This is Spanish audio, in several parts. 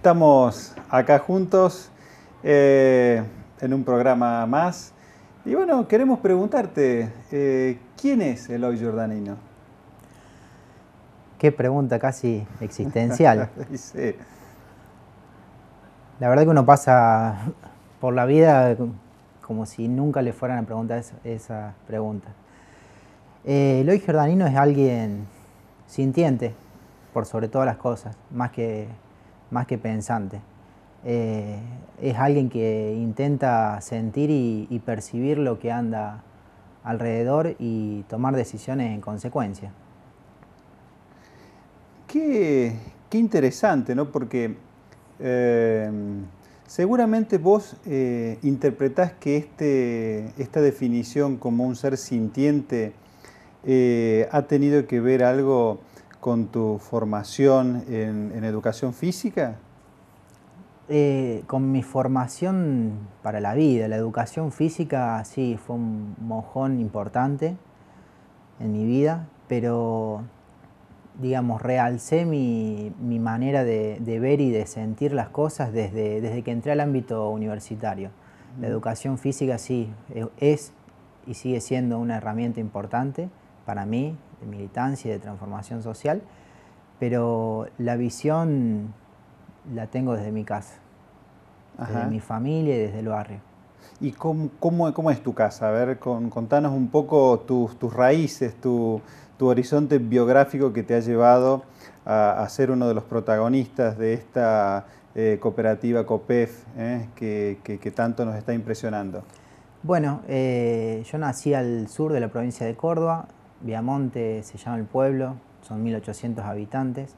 Estamos acá juntos eh, en un programa más. Y bueno, queremos preguntarte, eh, ¿quién es Eloy Jordanino? Qué pregunta casi existencial. La verdad que uno pasa por la vida como si nunca le fueran a preguntar esa, pregunta. Eh, Eloy Jordanino es alguien sintiente, por sobre todas las cosas, más que más que pensante. Eh, es alguien que intenta sentir y, percibir lo que anda alrededor y tomar decisiones en consecuencia. Qué, interesante, ¿no? Porque eh, seguramente vos eh, interpretás que este, esta definición como un ser sintiente ha tenido que ver algo con tu formación en, educación física? Eh, con mi formación para la vida, la educación física sí fue un mojón importante en mi vida, pero digamos, realcé mi, manera de, de, ver y de sentir las cosas desde, desde que entré al ámbito universitario. La educación física sí e, es y sigue siendo una herramienta importante para mí de militancia y de transformación social, pero la visión la tengo desde mi casa, desde mi familia y desde el barrio. ¿Y cómo, cómo, es tu casa? A ver, con, contanos un poco tus, raíces, tu, horizonte biográfico que te ha llevado a, ser uno de los protagonistas de esta eh, cooperativa COPEF eh, que, tanto nos está impresionando. Bueno, eh, yo nací al sur de la provincia de Córdoba, Viamonte se llama el pueblo, son 1800 habitantes,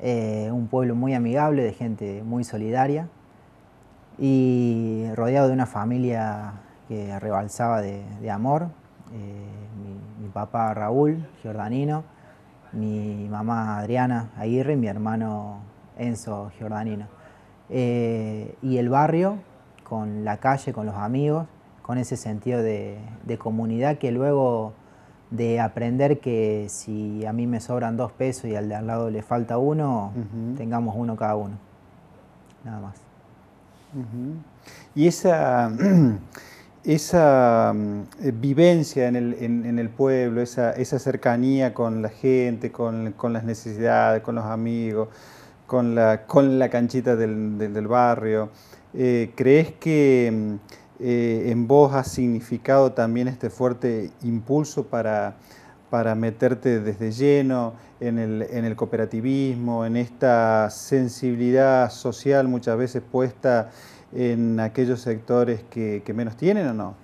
eh, un pueblo muy amigable, de gente muy solidaria y rodeado de una familia que rebalsaba de, amor. Eh, mi, papá Raúl, giordanino, mi mamá Adriana Aguirre y mi hermano Enzo Giordanino. Eh, y el barrio, con la calle, con los amigos, con ese sentido de, de comunidad que luego de aprender que si a mí me sobran dos pesos y al de al lado le falta uno, tengamos uno cada uno. Nada más. Y esa, esa mm, vivencia en el, pueblo, esa, esa, cercanía con la gente, con, las necesidades, con los amigos, con la, con la canchita del, barrio, eh, ¿crees que... Mm, eh, en vos ha significado también este fuerte impulso para, meterte desde lleno en el, cooperativismo, en esta sensibilidad social muchas veces puesta en aquellos sectores que, menos tienen o no?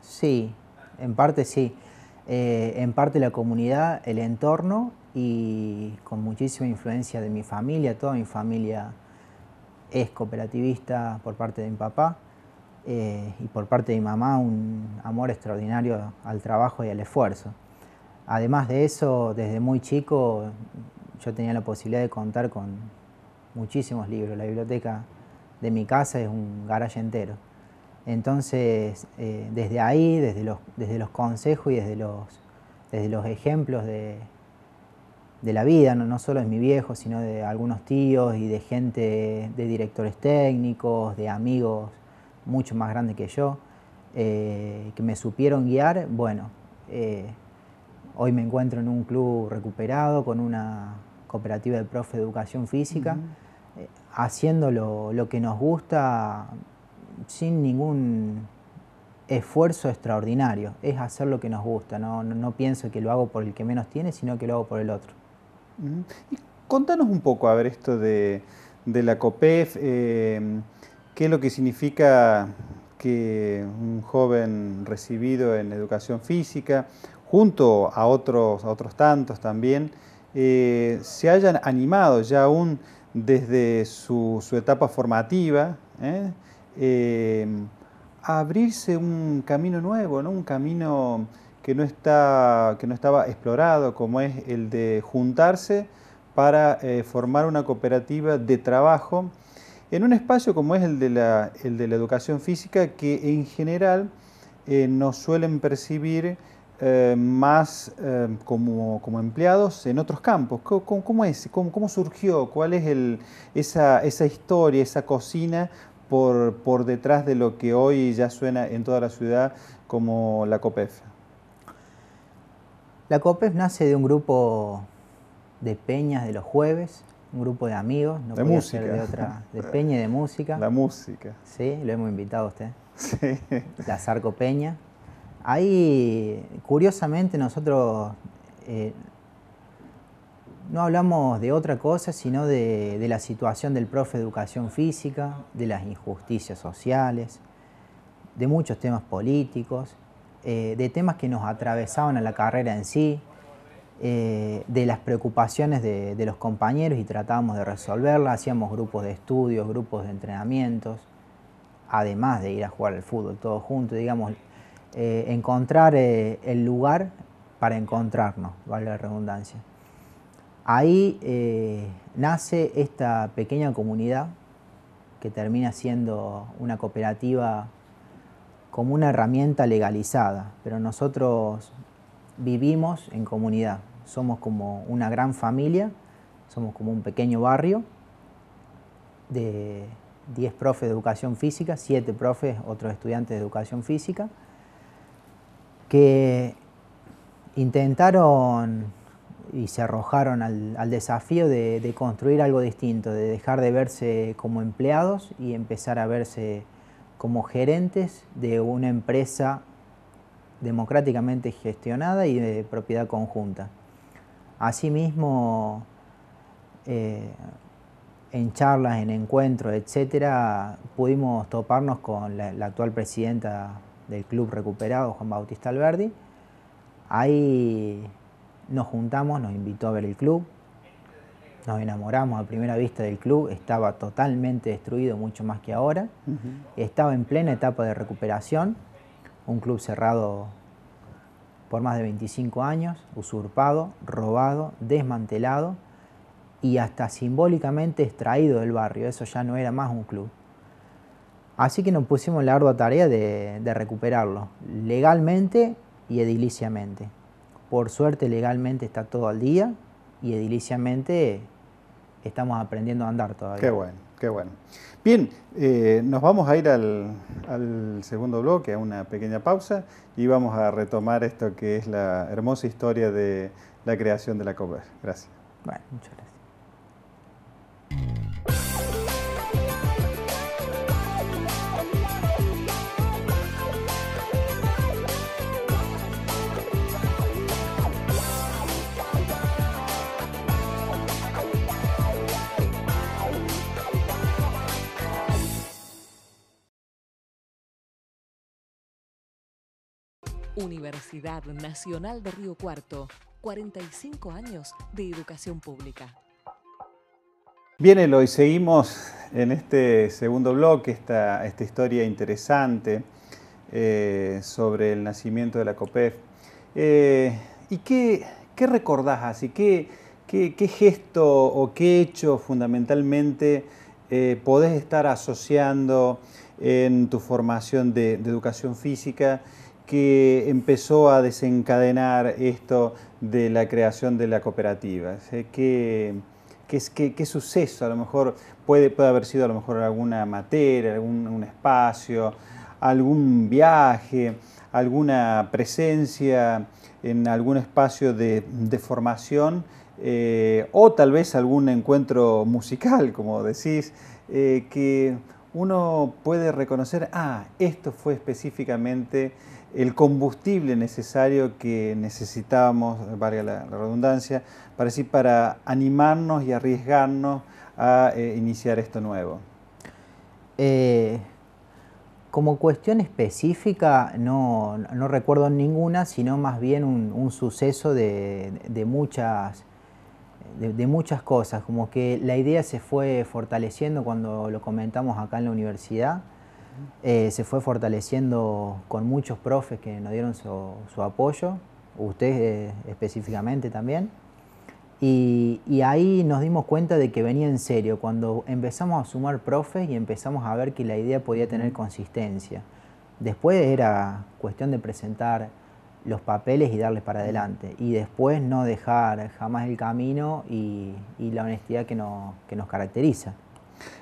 Sí, en parte sí. Eh, en parte la comunidad, el entorno y con muchísima influencia de mi familia, toda mi familia es cooperativista por parte de mi papá. Eh, y por parte de mi mamá un amor extraordinario al trabajo y al esfuerzo. Además de eso, desde muy chico yo tenía la posibilidad de contar con muchísimos libros. La biblioteca de mi casa es un garaje entero. Entonces, eh, desde ahí, desde los, consejos y desde los, ejemplos de, la vida, no, no, solo de mi viejo, sino de algunos tíos y de gente, de directores técnicos, de amigos mucho más grande que yo, eh, que me supieron guiar, bueno, eh, hoy me encuentro en un club recuperado con una cooperativa de profe de educación física, eh, haciendo lo, que nos gusta sin ningún esfuerzo extraordinario, es hacer lo que nos gusta, no, pienso que lo hago por el que menos tiene, sino que lo hago por el otro. contanos un poco, a ver, esto de, de la COPEF ¿Qué es lo que significa que un joven recibido en educación física, junto a otros, tantos también, eh, se hayan animado ya aún desde su, etapa formativa eh, eh, a abrirse un camino nuevo, un camino que que no estaba explorado, como es el de juntarse para formar una cooperativa de trabajo en un espacio como es el de la, educación física, que en general eh, nos suelen percibir eh, más eh, como, empleados en otros campos. ¿Cómo, es? ¿Cómo, surgió? ¿Cuál es esa, historia, esa cocina por detrás de lo que hoy ya suena en toda la ciudad como la COPEF? La COPEF nace de un grupo de peñas de los jueves, un grupo de amigos, no de música. de Peña de música. La música. Sí, lo hemos invitado a usted. La Zarco Peña. Ahí, curiosamente, nosotros eh, no hablamos de otra cosa, sino de, la situación del profe de educación física, de las injusticias sociales, de muchos temas políticos, eh, de temas que nos atravesaban a la carrera en sí, eh, de las preocupaciones de, los compañeros y tratábamos de resolverla hacíamos grupos de estudios, grupos de entrenamientos, además de ir a jugar al fútbol todos juntos, digamos, eh, encontrar eh, el lugar para encontrarnos, vale la redundancia. Ahí nace esta pequeña comunidad que termina siendo una cooperativa como una herramienta legalizada, pero nosotros vivimos en comunidad, somos como una gran familia, somos como un pequeño barrio de 10 profes de educación física, 7 profes, otros estudiantes de educación física, que intentaron y se arrojaron al, desafío de, construir algo distinto, de dejar de verse como empleados y empezar a verse como gerentes de una empresa democráticamente gestionada y de propiedad conjunta. Asimismo, eh, en charlas, en encuentros, etcétera, pudimos toparnos con la, actual presidenta del Club Recuperado, Juan Bautista Alberdi. Ahí nos juntamos, nos invitó a ver el club, nos enamoramos a primera vista del club, estaba totalmente destruido, mucho más que ahora, estaba en plena etapa de recuperación, un club cerrado por más de 25 años, usurpado, robado, desmantelado y hasta simbólicamente extraído del barrio. Eso ya no era más un club. Así que nos pusimos la ardua tarea de, recuperarlo, legalmente y ediliciamente. Por suerte legalmente está todo al día y ediliciamente estamos aprendiendo a andar todavía. Qué bueno. Qué bueno. Bien, eh, nos vamos a ir al, segundo bloque, a una pequeña pausa, y vamos a retomar esto que es la hermosa historia de la creación de la cover. Gracias. Bueno, muchas gracias. Universidad Nacional de Río Cuarto, 45 años de educación pública. Bien, Eloy, seguimos en este segundo bloque, esta, historia interesante eh, sobre el nacimiento de la COPEF. Eh, ¿Y qué, qué, recordás ¿Qué, gesto o qué hecho fundamentalmente eh, podés estar asociando en tu formación de educación física que empezó a desencadenar esto de la creación de la cooperativa? ¿Qué, suceso a lo mejor puede, puede haber sido a lo mejor alguna materia, algún un espacio, algún viaje, alguna presencia en algún espacio de, formación eh, o tal vez algún encuentro musical, como decís, eh, que uno puede reconocer, ah, esto fue específicamente el combustible necesario que necesitábamos, valga la, redundancia, para, para animarnos y arriesgarnos a eh, iniciar esto nuevo? Eh, como cuestión específica no, recuerdo ninguna, sino más bien un, suceso de, muchas, de, muchas cosas, como que la idea se fue fortaleciendo cuando lo comentamos acá en la universidad eh, se fue fortaleciendo con muchos profes que nos dieron su, apoyo, usted eh, específicamente también. Y, ahí nos dimos cuenta de que venía en serio, cuando empezamos a sumar profes y empezamos a ver que la idea podía tener consistencia. Después era cuestión de presentar los papeles y darles para adelante. Y después no dejar jamás el camino y, la honestidad que, no, que nos caracteriza.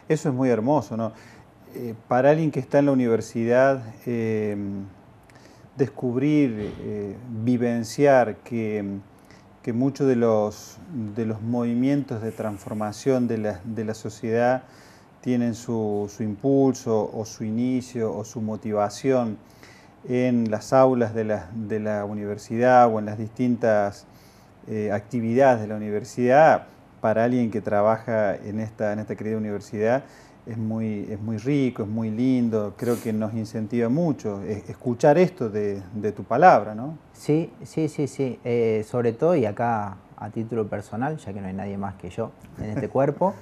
Eso es muy hermoso, ¿no? Eh, para alguien que está en la universidad, eh, descubrir, eh, vivenciar que, muchos de los, movimientos de transformación de la, sociedad tienen su, impulso o su inicio o su motivación en las aulas de la, universidad o en las distintas actividades de la universidad, para alguien que trabaja en esta, en esta querida universidad, es muy, es muy rico, es muy lindo, creo que nos incentiva mucho escuchar esto de, tu palabra, ¿no? Sí, sí, sí, sí, eh, sobre todo y acá a título personal, ya que no hay nadie más que yo en este cuerpo,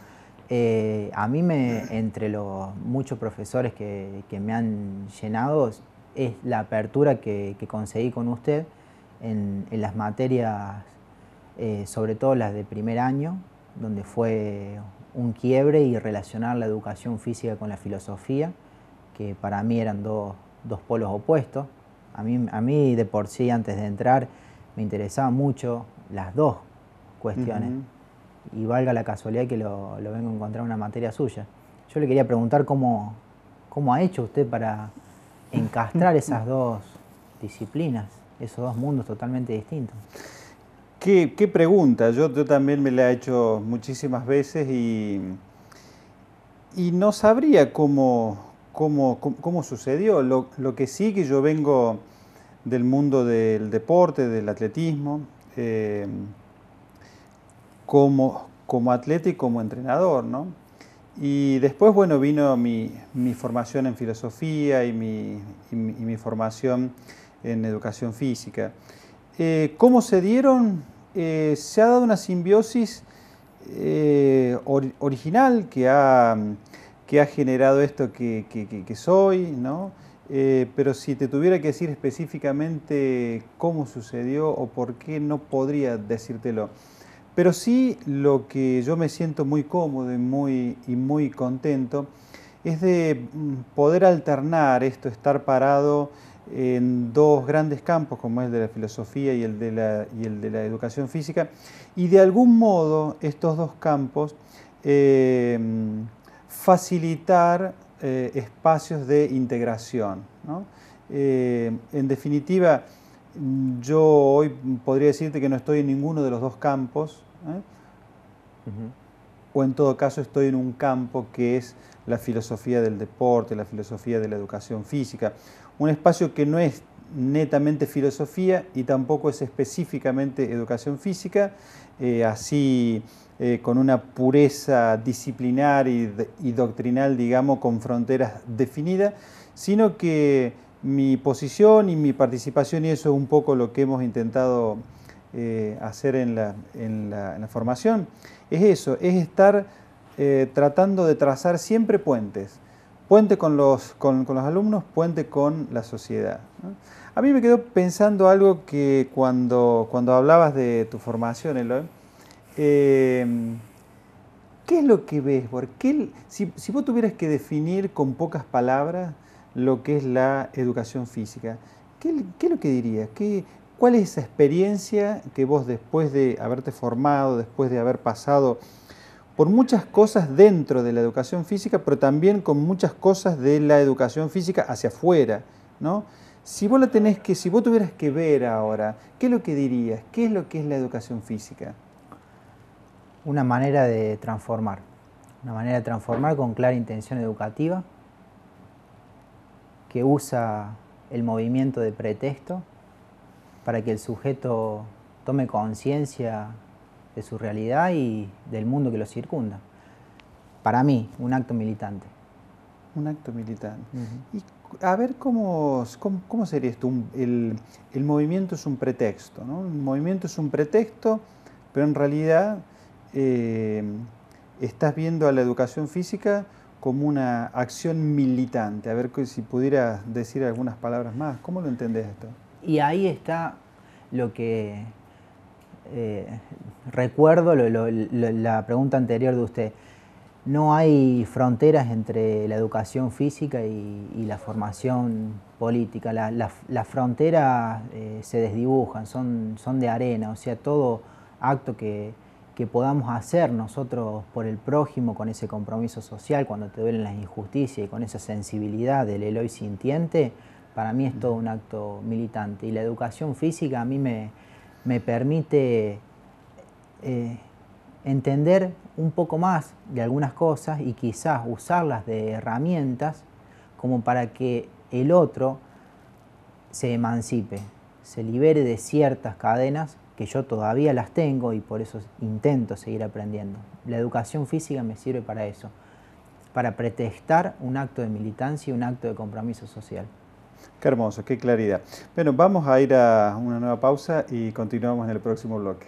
eh, a mí me, entre los muchos profesores que, me han llenado, es la apertura que, conseguí con usted en, las materias, eh, sobre todo las de primer año, donde fue un quiebre y relacionar la educación física con la filosofía, que para mí eran dos, polos opuestos. A mí, a mí de por sí, antes de entrar, me interesaban mucho las dos cuestiones. Y valga la casualidad que lo, lo, vengo a encontrar en una materia suya. Yo le quería preguntar cómo, cómo ha hecho usted para encastrar esas dos disciplinas, esos dos mundos totalmente distintos. Qué, pregunta, yo, también me la he hecho muchísimas veces y, no sabría cómo, sucedió. Lo, que sí que yo vengo del mundo del deporte, del atletismo, eh, como, atleta y como entrenador, ¿no? Y después, bueno, vino mi, formación en filosofía y mi formación en educación física. Eh, ¿Cómo se dieron? Eh, se ha dado una simbiosis eh, original que ha, generado esto que, soy, ¿no? pero si te tuviera que decir específicamente cómo sucedió o por qué, no podría decírtelo. Pero sí lo que yo me siento muy cómodo y muy contento es de mm, poder alternar esto, estar parado en dos grandes campos, como es el de la filosofía y el de la, y el de la educación física, y de algún modo estos dos campos eh, facilitar eh, espacios de integración. Eh, en definitiva, yo hoy podría decirte que no estoy en ninguno de los dos campos, o en todo caso estoy en un campo que es la filosofía del deporte, la filosofía de la educación física, un espacio que no es netamente filosofía y tampoco es específicamente educación física, eh, así eh, con una pureza disciplinar y, doctrinal, digamos, con fronteras definidas, sino que mi posición y mi participación, y eso es un poco lo que hemos intentado eh, hacer en la, formación, es eso, es estar tratando de trazar siempre puentes puente con los, los alumnos, puente con la sociedad. A mí me quedó pensando algo que cuando, cuando hablabas de tu formación, Eloy, em, ¿qué es lo que ves? ¿Por si, vos tuvieras que definir con pocas palabras lo que es la educación física, ¿qué, es lo que dirías? ¿Qué, ¿Cuál es esa experiencia que vos después de haberte formado, después de haber pasado por muchas cosas dentro de la educación física, pero también con muchas cosas de la educación física hacia afuera, ¿no? Si vos la tenés que, si vos tuvieras que ver ahora, ¿qué es lo que dirías? ¿Qué es lo que es la educación física? Una manera de transformar, una manera de transformar con clara intención educativa, que usa el movimiento de pretexto para que el sujeto tome conciencia de su realidad y del mundo que lo circunda. Para mí, un acto militante. Un acto militante. Y a ver cómo, cómo, sería esto. el, movimiento es un pretexto, ¿no? El movimiento es un pretexto, pero en realidad eh, estás viendo a la educación física como una acción militante. A ver si pudieras decir algunas palabras más. ¿Cómo lo entendés esto? Y ahí está lo que eh, recuerdo la pregunta anterior de usted. No hay fronteras entre la educación física y, la formación política. Las fronteras eh, se desdibujan, son, son de arena, o sea, todo acto que, que podamos hacer nosotros por el prójimo con ese compromiso social, cuando te duelen las injusticias y con esa sensibilidad del Eloy sintiente, para mí es todo un acto militante. Y la educación física a mí me, me permite eh, entender un poco más de algunas cosas y quizás usarlas de herramientas como para que el otro se emancipe, se libere de ciertas cadenas que yo todavía las tengo y por eso intento seguir aprendiendo. La educación física me sirve para eso, para pretextar un acto de militancia y un acto de compromiso social. Qué hermoso, qué claridad. Bueno, vamos a ir a una nueva pausa y continuamos en el próximo bloque.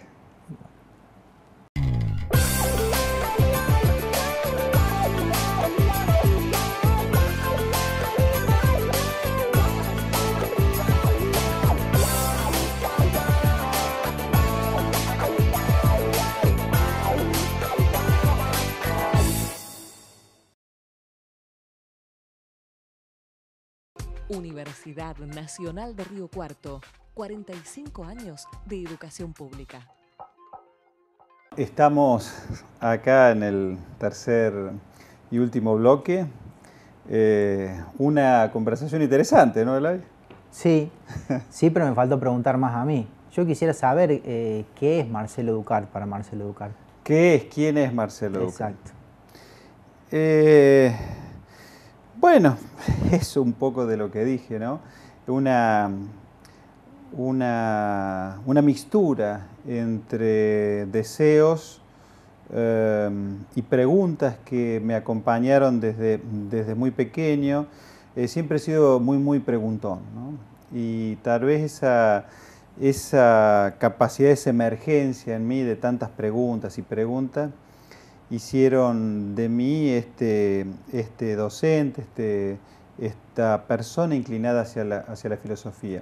Universidad Nacional de Río Cuarto, 45 años de educación pública. Estamos acá en el tercer y último bloque. Eh, una conversación interesante, ¿no, Elay? Sí, sí, pero me faltó preguntar más a mí. Yo quisiera saber eh, qué es Marcelo Educar para Marcelo Educar. ¿Qué es? ¿Quién es Marcelo Educar? Exacto. Eh, bueno, es un poco de lo que dije, ¿no? Una, mixtura entre deseos em, y preguntas que me acompañaron desde, muy pequeño. Eh, siempre he sido muy, muy preguntón, ¿no? Y tal vez esa, esa capacidad, esa emergencia en mí de tantas preguntas y preguntas, hicieron de mí este, este docente, este, esta persona inclinada hacia la, hacia la filosofía.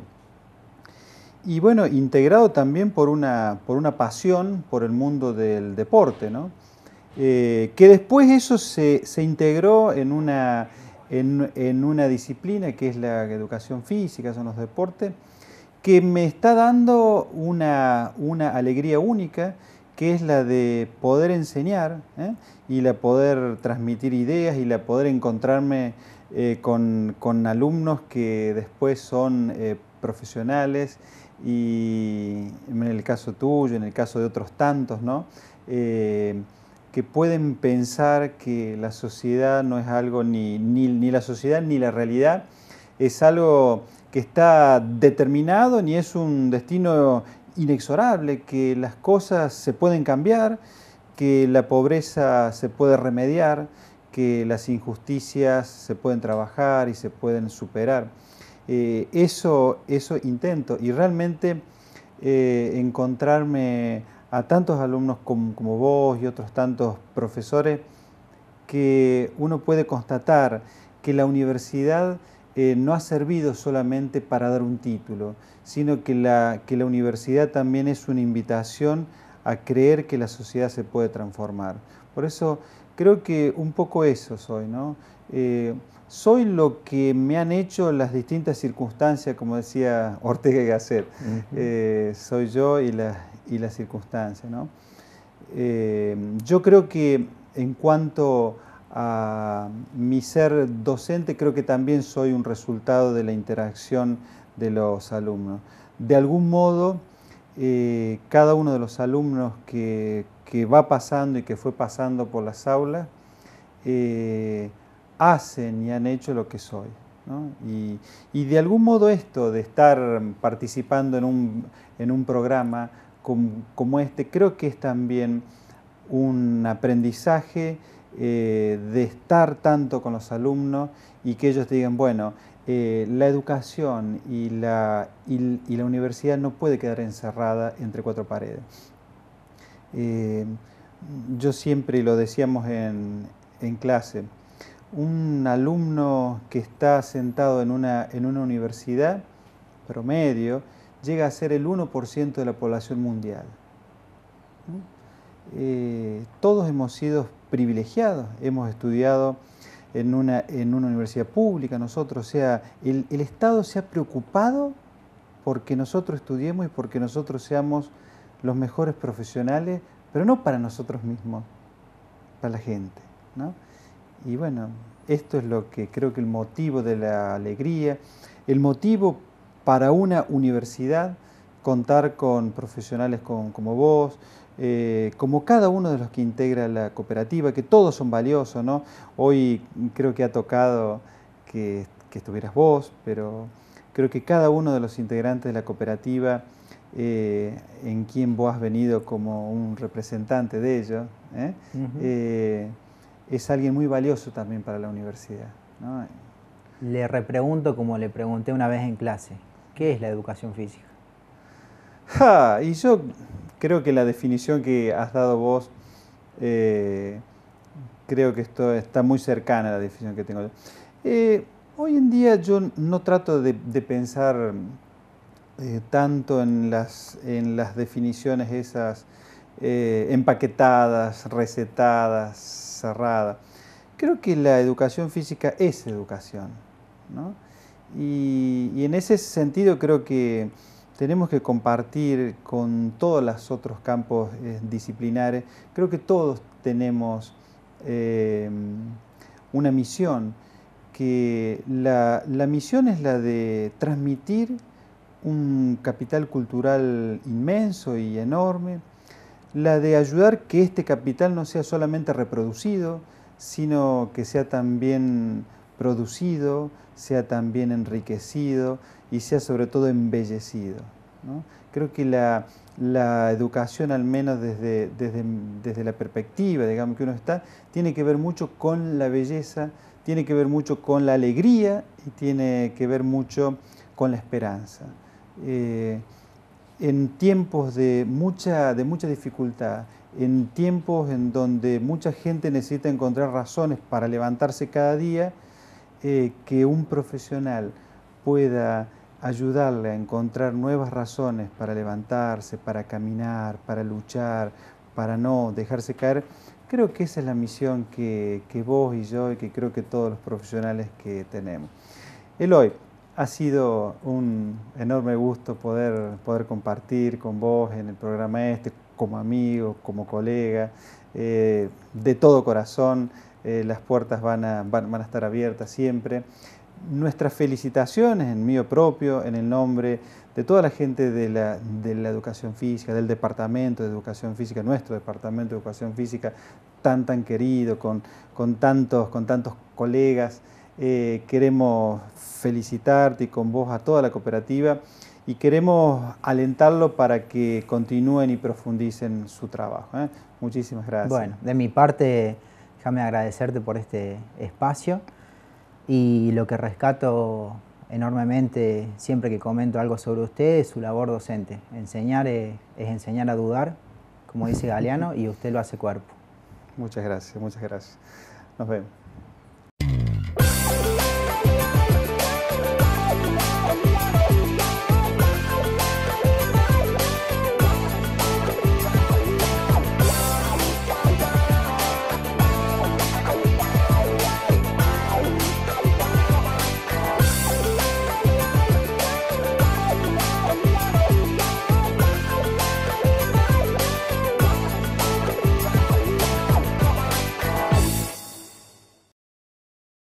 Y bueno, integrado también por una, por una pasión por el mundo del deporte, ¿no? Eh, que después eso se, integró en una, en, una disciplina que es la educación física, son los deportes, que me está dando una, una alegría única que es la de poder enseñar ¿eh? y la poder transmitir ideas y la poder encontrarme eh, con, alumnos que después son eh, profesionales y en el caso tuyo, en el caso de otros tantos, ¿no? que pueden pensar que la sociedad no es algo, ni, ni la sociedad ni la realidad, es algo que está determinado, ni es un destino inexorable, que las cosas se pueden cambiar, que la pobreza se puede remediar, que las injusticias se pueden trabajar y se pueden superar. Eh, eso, eso intento y realmente eh, encontrarme a tantos alumnos como, vos y otros tantos profesores que uno puede constatar que la universidad eh, no ha servido solamente para dar un título, sino que la, que la universidad también es una invitación a creer que la sociedad se puede transformar. Por eso creo que un poco eso soy, ¿no? Eh, soy lo que me han hecho las distintas circunstancias, como decía Ortega y Gasset. Eh, soy yo y las la circunstancias, ¿no? yo creo que en cuanto a mi ser docente, creo que también soy un resultado de la interacción de los alumnos. De algún modo, eh, cada uno de los alumnos que, va pasando y que fue pasando por las aulas, eh, hacen y han hecho lo que soy. Y, de algún modo esto de estar participando en un, programa como este, creo que es también un aprendizaje eh, de estar tanto con los alumnos y que ellos digan, bueno, eh, la educación y la, y, la, universidad no puede quedar encerrada entre cuatro paredes. Eh, yo siempre, lo decíamos en, clase, un alumno que está sentado en una, en una universidad promedio llega a ser el 1% de la población mundial. todos hemos sido privilegiados, hemos estudiado en una, en una universidad pública nosotros, o sea, el, Estado se ha preocupado porque nosotros estudiemos y porque nosotros seamos los mejores profesionales, pero no para nosotros mismos, para la gente. Y bueno, esto es lo que creo que el motivo de la alegría, el motivo para una universidad contar con profesionales como vos, eh, como cada uno de los que integra la cooperativa, que todos son valiosos, ¿no? Hoy creo que ha tocado que, estuvieras vos, pero creo que cada uno de los integrantes de la cooperativa, eh, en quien vos has venido como un representante de ellos, ¿eh? es alguien muy valioso también para la universidad. Le repregunto como le pregunté una vez en clase, ¿qué es la educación física? y yo creo que la definición que has dado vos, eh, creo que esto está muy cercana a la definición que tengo yo. Eh, hoy en día yo no trato de, pensar eh, tanto en las, en las definiciones esas empaquetadas, recetadas, cerradas. Creo que la educación física es educación. ¿no? y en ese sentido creo que tenemos que compartir con todos los otros campos eh, disciplinares. Creo que todos tenemos eh, una misión, que la, la misión es la de transmitir un capital cultural inmenso y enorme, la de ayudar que este capital no sea solamente reproducido, sino que sea también producido, sea también enriquecido y sea sobre todo embellecido. Creo que la, educación, al menos desde, la perspectiva digamos, que uno está, tiene que ver mucho con la belleza, tiene que ver mucho con la alegría y tiene que ver mucho con la esperanza. Eh, en tiempos de mucha, de mucha dificultad, en tiempos en donde mucha gente necesita encontrar razones para levantarse cada día, eh, que un profesional pueda ayudarle a encontrar nuevas razones para levantarse, para caminar, para luchar, para no dejarse caer, creo que esa es la misión que, vos y yo y que creo que todos los profesionales que tenemos. hoy ha sido un enorme gusto poder, poder compartir con vos en el programa este, como amigo, como colega, eh, de todo corazón. Eh, las puertas van a, estar abiertas siempre. Nuestras felicitaciones en mío propio, en el nombre de toda la gente de la, educación física, del departamento de educación física, nuestro departamento de educación física, tan tan querido, con, tantos, con tantos colegas. Eh, queremos felicitarte y con vos a toda la cooperativa y queremos alentarlo para que continúen y profundicen su trabajo. ¿eh? Muchísimas gracias. Bueno, de mi parte déjame agradecerte por este espacio y lo que rescato enormemente siempre que comento algo sobre usted es su labor docente. Enseñar es, enseñar a dudar, como dice Galeano, y usted lo hace cuerpo. Muchas gracias, muchas gracias. Nos vemos.